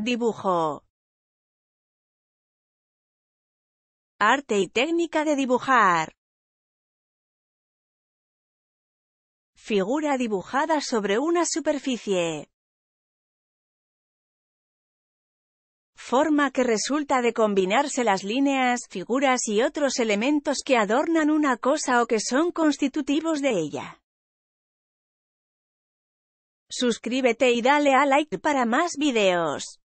Dibujo. Arte y técnica de dibujar. Figura dibujada sobre una superficie. Forma que resulta de combinarse las líneas, figuras y otros elementos que adornan una cosa o que son constitutivos de ella. Suscríbete y dale a like para más videos.